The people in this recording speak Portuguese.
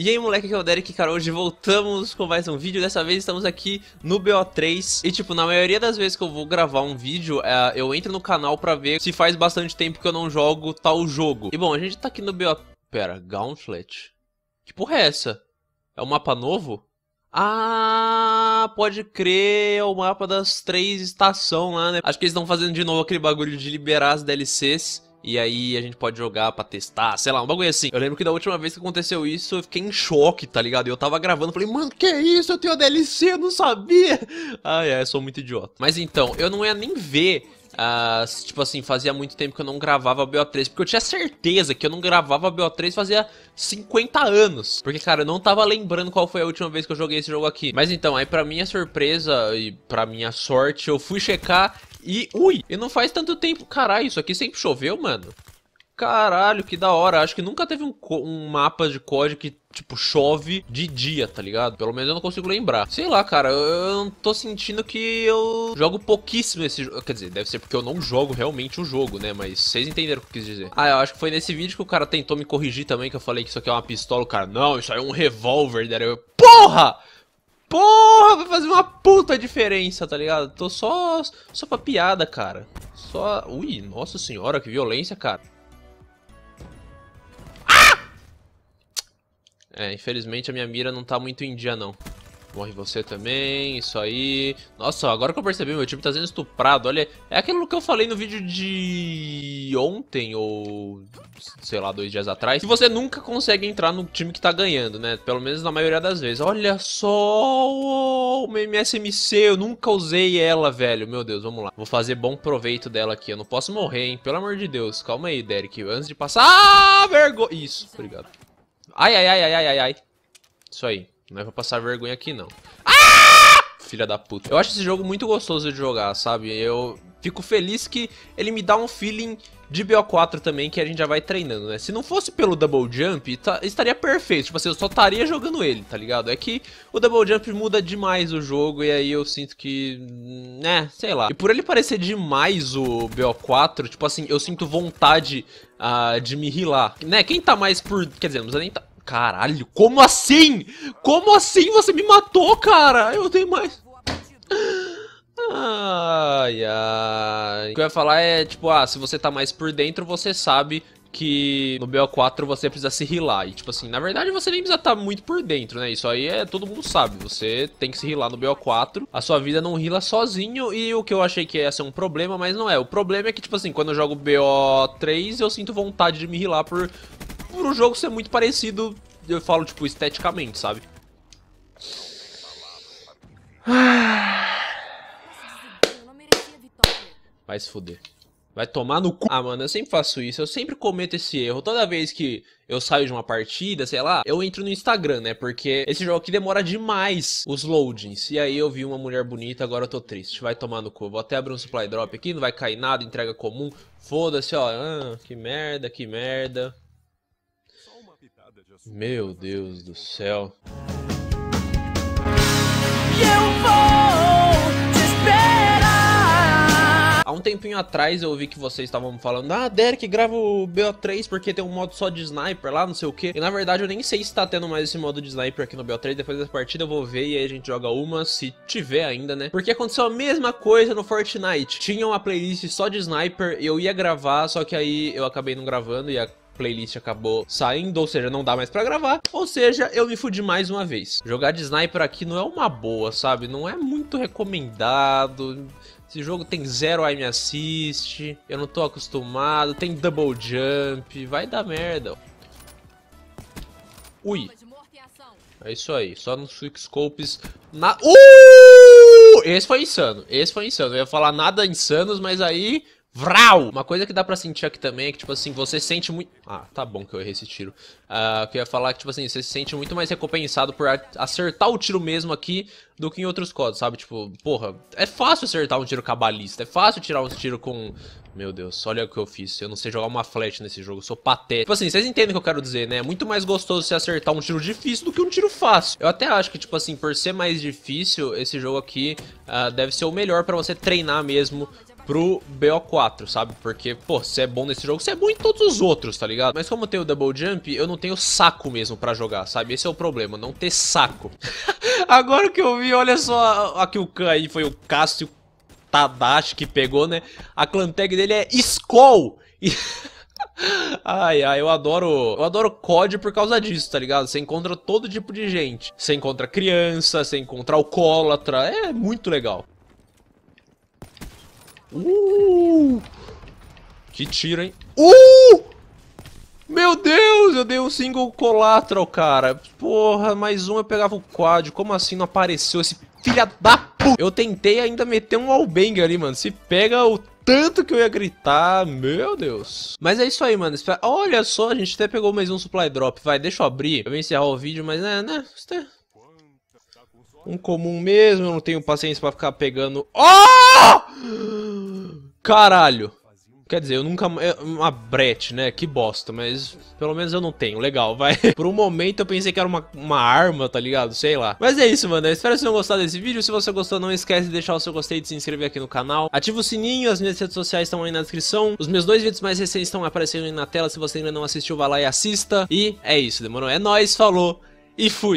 E aí moleque, que é o Derek, cara, hoje voltamos com mais um vídeo, dessa vez estamos aqui no BO3 E tipo, na maioria das vezes que eu vou gravar um vídeo, é, eu entro no canal pra ver se faz bastante tempo que eu não jogo tal jogo E bom, a gente tá aqui no BO... pera, Gauntlet? Que porra é essa? É um mapa novo? Ah, pode crer, é o mapa das três estações lá, né? Acho que eles estão fazendo de novo aquele bagulho de liberar as DLCs e aí a gente pode jogar pra testar, sei lá, um bagulho assim. Eu lembro que da última vez que aconteceu isso, eu fiquei em choque, tá ligado? E eu tava gravando, falei, mano, que é isso? Eu tenho a DLC, eu não sabia. Ai, ai, é, sou muito idiota. Mas então, eu não ia nem ver ah, tipo assim, fazia muito tempo que eu não gravava BO3. Porque eu tinha certeza que eu não gravava BO3 fazia 50 anos. Porque, cara, eu não tava lembrando qual foi a última vez que eu joguei esse jogo aqui. Mas então, aí pra minha surpresa e pra minha sorte, eu fui checar e... Ui, e não faz tanto tempo. Caralho, isso aqui sempre choveu, mano caralho, que da hora. Acho que nunca teve um, um mapa de COD que, tipo, chove de dia, tá ligado? Pelo menos eu não consigo lembrar. Sei lá, cara, eu, tô sentindo que eu jogo pouquíssimo esse jogo. Quer dizer, deve ser porque eu não jogo realmente o jogo, né? Mas vocês entenderam o que eu quis dizer. Ah, eu acho que foi nesse vídeo que o cara tentou me corrigir também, que eu falei que isso aqui é uma pistola. O cara, não, isso aí é um revólver. né? eu, porra! Porra, vai fazer uma puta diferença, tá ligado? Tô só, só pra piada, cara. Só... Ui, nossa senhora, que violência, cara. É, infelizmente a minha mira não tá muito em dia, não. Morre você também, isso aí. Nossa, agora que eu percebi, meu time tá sendo estuprado. Olha, é aquilo que eu falei no vídeo de ontem, ou sei lá, dois dias atrás. Que você nunca consegue entrar no time que tá ganhando, né? Pelo menos na maioria das vezes. Olha só uma MSMC, eu nunca usei ela, velho. Meu Deus, vamos lá. Vou fazer bom proveito dela aqui. Eu não posso morrer, hein? Pelo amor de Deus. Calma aí, Derek. Antes de passar... Ah, vergonha. Isso, obrigado. Ai, ai, ai, ai, ai, ai, Isso aí. Não é pra passar vergonha aqui, não. Ah! Filha da puta. Eu acho esse jogo muito gostoso de jogar, sabe? Eu fico feliz que ele me dá um feeling de BO4 também, que a gente já vai treinando, né? Se não fosse pelo Double Jump, tá, estaria perfeito. Tipo assim, eu só estaria jogando ele, tá ligado? É que o Double Jump muda demais o jogo e aí eu sinto que... né, sei lá. E por ele parecer demais o BO4, tipo assim, eu sinto vontade uh, de me rilar. Né, quem tá mais por... quer dizer, não precisa nem tá... Caralho, como assim? Como assim você me matou, cara? Eu tenho mais... Ai, ai... O que eu ia falar é, tipo, ah, se você tá mais por dentro, você sabe que no BO4 você precisa se rilar. E, tipo assim, na verdade você nem precisa estar tá muito por dentro, né? Isso aí é todo mundo sabe. Você tem que se rilar no BO4. A sua vida não rila sozinho. E o que eu achei que ia ser um problema, mas não é. O problema é que, tipo assim, quando eu jogo BO3, eu sinto vontade de me rilar por por o jogo ser muito parecido, eu falo, tipo, esteticamente, sabe? Vai se fuder. Vai tomar no cu. Ah, mano, eu sempre faço isso. Eu sempre cometo esse erro. Toda vez que eu saio de uma partida, sei lá, eu entro no Instagram, né? Porque esse jogo aqui demora demais os loadings. E aí eu vi uma mulher bonita, agora eu tô triste. Vai tomar no cu. Vou até abrir um supply drop aqui, não vai cair nada, entrega comum. Foda-se, ó. Ah, que merda, que merda. Meu Deus do céu. Há um tempinho atrás eu ouvi que vocês estavam falando Ah, Derek, grava o BO3 porque tem um modo só de sniper lá, não sei o que E na verdade eu nem sei se tá tendo mais esse modo de sniper aqui no BO3 Depois dessa partida eu vou ver e aí a gente joga uma, se tiver ainda, né Porque aconteceu a mesma coisa no Fortnite Tinha uma playlist só de sniper, eu ia gravar, só que aí eu acabei não gravando e a playlist acabou saindo, ou seja, não dá mais pra gravar. Ou seja, eu me fudi mais uma vez. Jogar de sniper aqui não é uma boa, sabe? Não é muito recomendado. Esse jogo tem zero aim assist, eu não tô acostumado, tem double jump, vai dar merda. Ui. É isso aí, só nos quick scopes na... Uh! Esse foi insano, esse foi insano. Eu ia falar nada insanos, mas aí Vral! Uma coisa que dá pra sentir aqui também é que, tipo assim, você sente muito... Ah, tá bom que eu errei esse tiro. Uh, que eu ia falar que, tipo assim, você se sente muito mais recompensado por acertar o tiro mesmo aqui do que em outros códigos, sabe? Tipo, porra, é fácil acertar um tiro cabalista, é fácil tirar um tiro com... Meu Deus, olha o que eu fiz, eu não sei jogar uma flecha nesse jogo, eu sou patético. Tipo assim, vocês entendem o que eu quero dizer, né? É muito mais gostoso você acertar um tiro difícil do que um tiro fácil. Eu até acho que, tipo assim, por ser mais difícil, esse jogo aqui uh, deve ser o melhor pra você treinar mesmo pro BO4, sabe? Porque, pô, você é bom nesse jogo, você é bom em todos os outros, tá ligado? Mas como tem tenho double jump, eu não tenho saco mesmo pra jogar, sabe? Esse é o problema, não ter saco. Agora que eu vi, olha só aqui o Khan aí foi o Cássio Tadashi que pegou, né? A tag dele é Skull. E... Ai, ai, eu adoro. Eu adoro COD por causa disso, tá ligado? Você encontra todo tipo de gente. Você encontra criança, você encontra alcoólatra. É muito legal. Uh! Que tiro, hein? Uh! Meu Deus, eu dei um single collateral, cara. Porra, mais um eu pegava o quad. Como assim não apareceu esse filha da puta? Eu tentei ainda meter um wallbang ali, mano. Se pega o tanto que eu ia gritar, meu Deus. Mas é isso aí, mano. Olha só, a gente até pegou mais um supply drop. Vai, deixa eu abrir. Eu vou encerrar o vídeo, mas é, né? É um comum mesmo, eu não tenho paciência pra ficar pegando... Oh! Caralho. Quer dizer, eu nunca. É uma brete, né? Que bosta, mas pelo menos eu não tenho. Legal, vai. Por um momento eu pensei que era uma, uma arma, tá ligado? Sei lá. Mas é isso, mano. Eu espero que vocês tenham gostado desse vídeo. Se você gostou, não esquece de deixar o seu gostei, de se inscrever aqui no canal. Ativa o sininho, as minhas redes sociais estão aí na descrição. Os meus dois vídeos mais recentes estão aparecendo aí na tela. Se você ainda não assistiu, vá lá e assista. E é isso, demorou? É nóis, falou e fui.